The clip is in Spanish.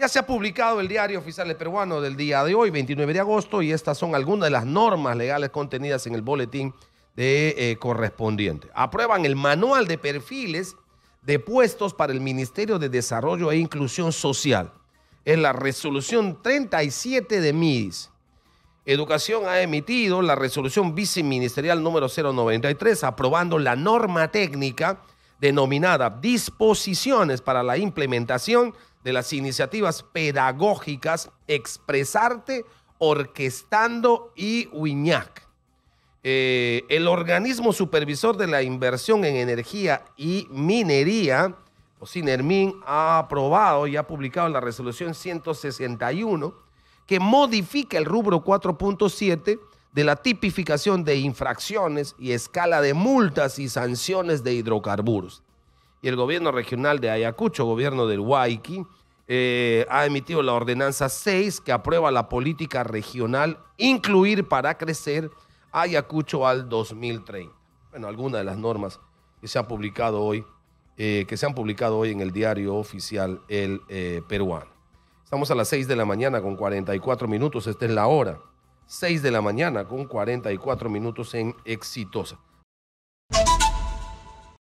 Ya se ha publicado el diario oficial peruano del día de hoy, 29 de agosto, y estas son algunas de las normas legales contenidas en el boletín de, eh, correspondiente. Aprueban el manual de perfiles de puestos para el Ministerio de Desarrollo e Inclusión Social. En la resolución 37 de MIDIS. Educación ha emitido la resolución viceministerial número 093 aprobando la norma técnica denominada Disposiciones para la implementación de las iniciativas pedagógicas Expresarte, Orquestando y Uñac. Eh, el organismo supervisor de la inversión en energía y minería, o Sinermin, ha aprobado y ha publicado la resolución 161 que modifica el rubro 4.7 de la tipificación de infracciones y escala de multas y sanciones de hidrocarburos y el gobierno regional de Ayacucho, gobierno del Huayqui, eh, ha emitido la ordenanza 6 que aprueba la política regional incluir para crecer Ayacucho al 2030. Bueno, algunas de las normas que se han publicado hoy, eh, que se han publicado hoy en el diario oficial El eh, Peruano. Estamos a las 6 de la mañana con 44 minutos, esta es la hora. 6 de la mañana con 44 minutos en Exitosa.